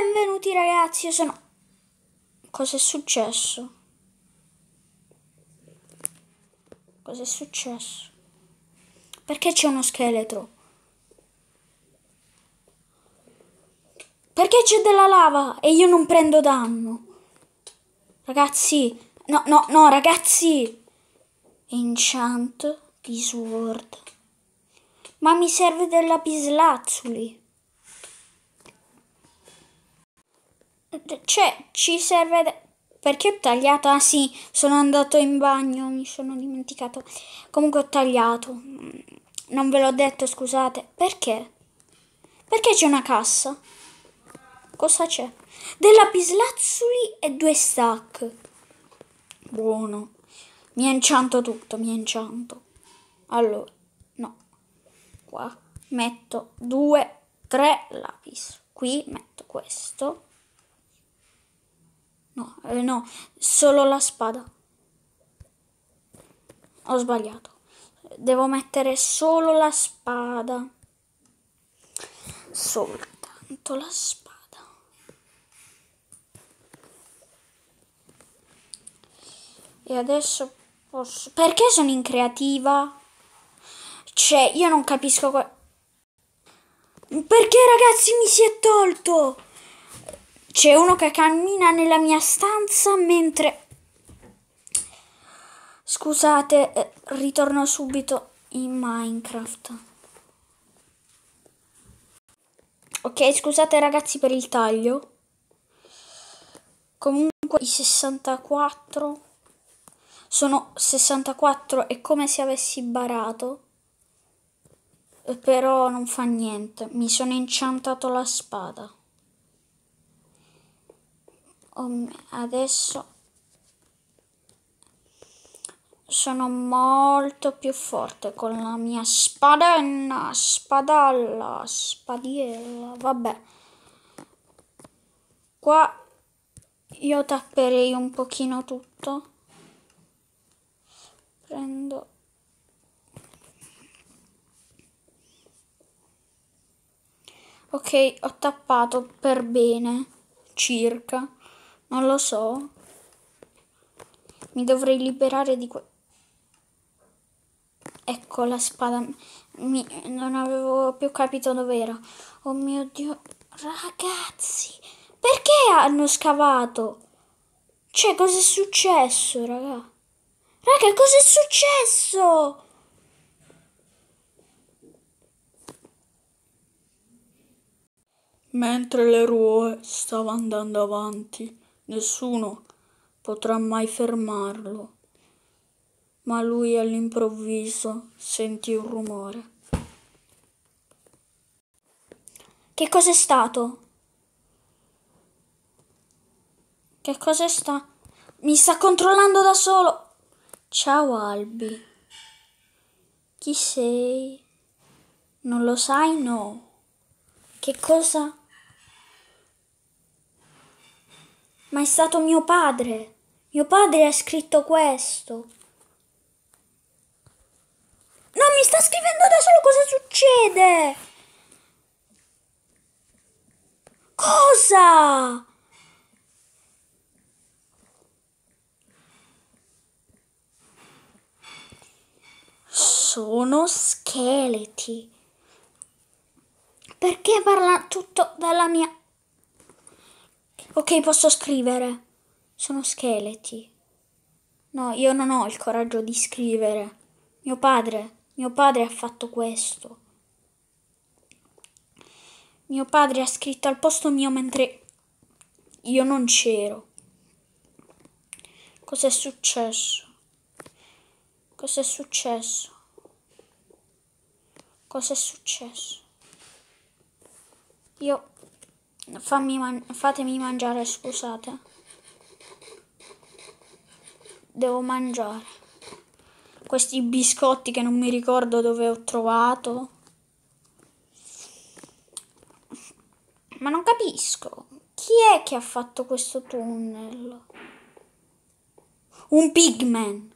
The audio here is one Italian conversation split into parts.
Benvenuti ragazzi, io sono... Cos'è successo? Cos'è successo? Perché c'è uno scheletro? Perché c'è della lava e io non prendo danno? Ragazzi, no, no, no, ragazzi! Enchant, Sword. Ma mi serve della bislazzuli. Cioè, ci serve... Perché ho tagliato? Ah sì, sono andato in bagno, mi sono dimenticato. Comunque ho tagliato. Mm, non ve l'ho detto, scusate. Perché? Perché c'è una cassa? Cosa c'è? Della pislazzuli e due stack. Buono. Mi incianto tutto, mi incianto. Allora, no. Qua metto due, tre lapis. Qui metto questo No, eh, no, solo la spada. Ho sbagliato. Devo mettere solo la spada. Soltanto la spada. E adesso posso... Perché sono in creativa? Cioè, io non capisco... Perché ragazzi mi si è tolto? C'è uno che cammina nella mia stanza mentre... Scusate, eh, ritorno subito in Minecraft. Ok, scusate ragazzi per il taglio. Comunque i 64 sono 64 è come se avessi barato. Eh, però non fa niente, mi sono inciantato la spada. Ehm, adesso sono molto più forte con la mia spadenna, spadalla, spadiella, vabbè. Qua io tapperei un pochino tutto. Prendo Ok, ho tappato per bene, circa. Non lo so. Mi dovrei liberare di questo. Ecco la spada. Mi, non avevo più capito dove era. Oh mio dio. Ragazzi. Perché hanno scavato? Cioè, cos'è successo, raga? Raga, cos'è successo? Mentre le ruote stavano andando avanti, Nessuno potrà mai fermarlo. Ma lui all'improvviso sentì un rumore. Che cos'è stato? Che cos'è sta? Mi sta controllando da solo. Ciao Albi. Chi sei? Non lo sai? No. Che cosa? ma è stato mio padre. Mio padre ha scritto questo. No, mi sta scrivendo da solo cosa succede. Cosa? Sono scheletri. Perché parla tutto dalla mia Ok, posso scrivere. Sono scheletri. No, io non ho il coraggio di scrivere. Mio padre, mio padre ha fatto questo. Mio padre ha scritto al posto mio mentre io non c'ero. Cos'è successo? Cos'è successo? Cos'è successo? Io man fatemi mangiare, scusate. Devo mangiare. Questi biscotti che non mi ricordo dove ho trovato. Ma non capisco. Chi è che ha fatto questo tunnel? Un pigman.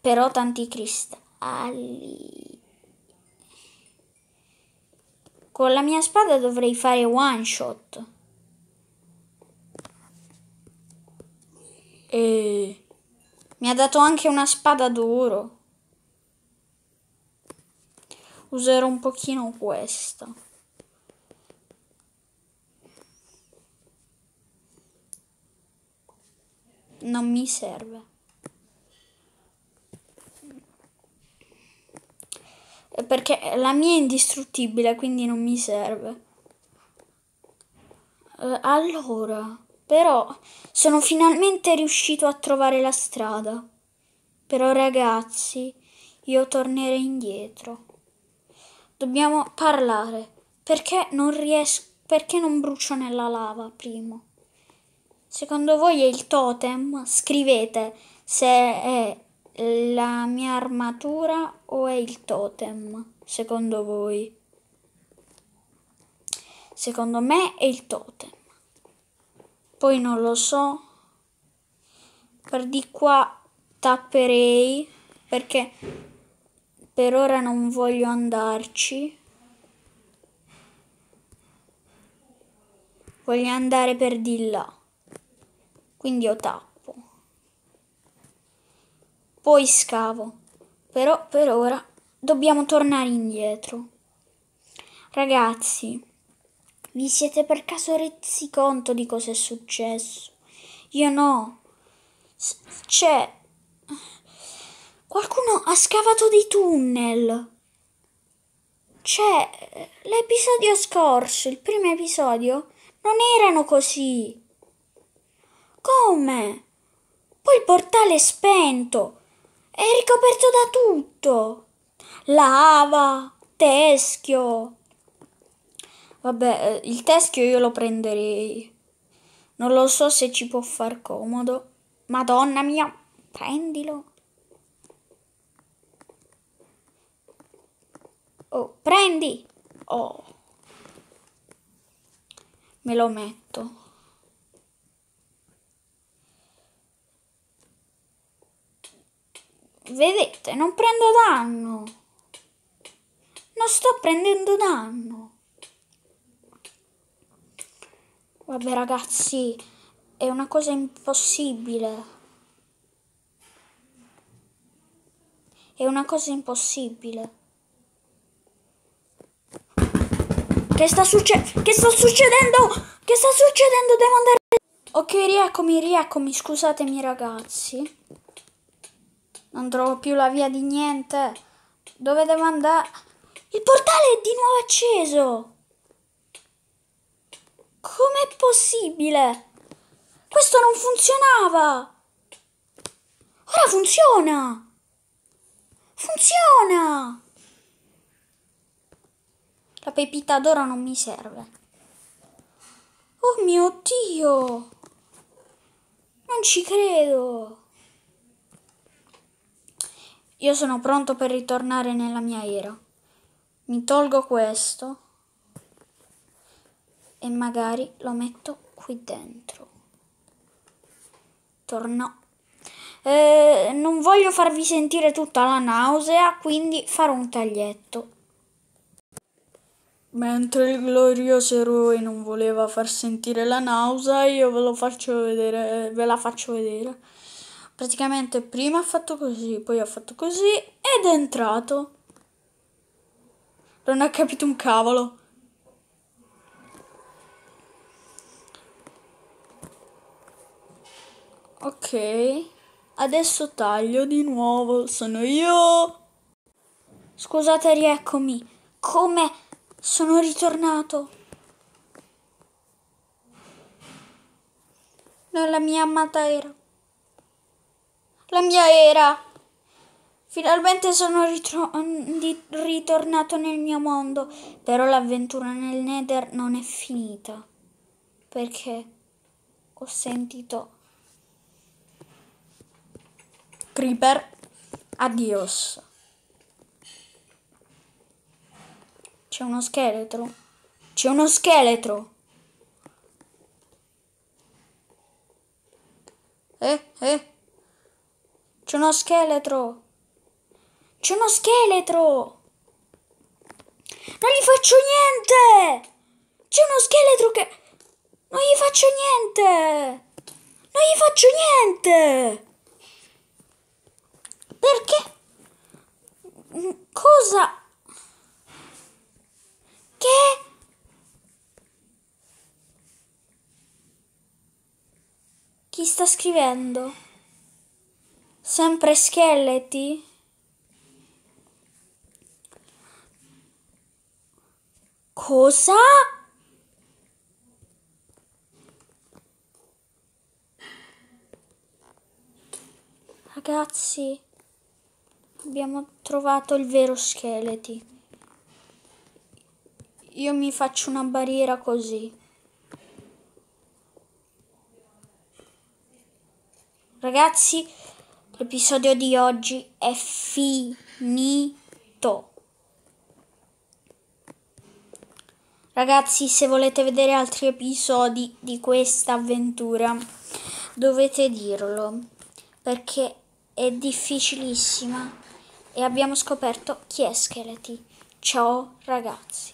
Però tanti cristalli. Con la mia spada dovrei fare one shot. E... Mi ha dato anche una spada d'oro. Userò un pochino questa. Non mi serve. Perché la mia è indistruttibile, quindi non mi serve. Eh, allora, però sono finalmente riuscito a trovare la strada. Però ragazzi, io tornerei indietro. Dobbiamo parlare. Perché non riesco... Perché non brucio nella lava, primo? Secondo voi è il totem? Scrivete se è la mia armatura o è il totem, secondo voi? Secondo me è il totem. Poi non lo so. Per di qua tapperei perché per ora non voglio andarci. Voglio andare per di là. Quindi io tappo. Poi scavo. Però per ora dobbiamo tornare indietro. Ragazzi, vi siete per caso resi conto di cosa è successo? Io no. S- c'è... Cioè, qualcuno ha scavato dei tunnel. Cioè, l'episodio scorso, il primo episodio, non erano così. Come? Poi il portale è spento è ricoperto da tutto. Lava, teschio. Vabbè, eh, il teschio io lo prenderei. Non lo so se ci può far comodo. Madonna mia, prendilo. Oh, prendi! Oh. Me lo metto. Vedete, non prendo danno. Non sto prendendo danno. Vabbè ragazzi, è una cosa impossibile. È una cosa impossibile. Che sta succedendo? Che sta succedendo? Che sta succedendo? Devo andare... Ok, rieccomi, rieccomi, scusatemi ragazzi. Non trovo più la via di niente. Dove devo andare? Il portale è di nuovo acceso. Com'è possibile? Questo non funzionava. Ora funziona. Funziona. La pepita d'oro non mi serve. Oh mio Dio. Non ci credo. Io sono pronto per ritornare nella mia era. Mi tolgo questo e magari lo metto qui dentro. Torno. Eh, non voglio farvi sentire tutta la nausea, quindi farò un taglietto. Mentre il glorioso eroe non voleva far sentire la nausea, io ve, lo faccio vedere, ve la faccio vedere praticamente prima ha fatto così, poi ha fatto così ed è entrato. Non ha capito un cavolo. Ok, adesso taglio di nuovo, sono io. Scusate, rieccomi. Come sono ritornato? Nella mia amata era. La mia era. Finalmente sono ritro- ritornato nel mio mondo, però l'avventura nel Nether non è finita. Perché ho sentito Creeper, adios. C'è uno scheletro. C'è uno scheletro. Eh, eh. C'è uno scheletro! C'è uno scheletro! Non gli faccio niente! C'è uno scheletro che... Non gli faccio niente! Non gli faccio niente! Perché? Mm, cosa? Che? Chi sta scrivendo? Sempre scheletri? Cosa? Ragazzi, abbiamo trovato il vero scheletri. Io mi faccio una barriera così. Ragazzi, L'episodio di oggi è finito. Ragazzi, se volete vedere altri episodi di questa avventura, dovete dirlo, perché è difficilissima e abbiamo scoperto chi è Scheleti. Ciao ragazzi.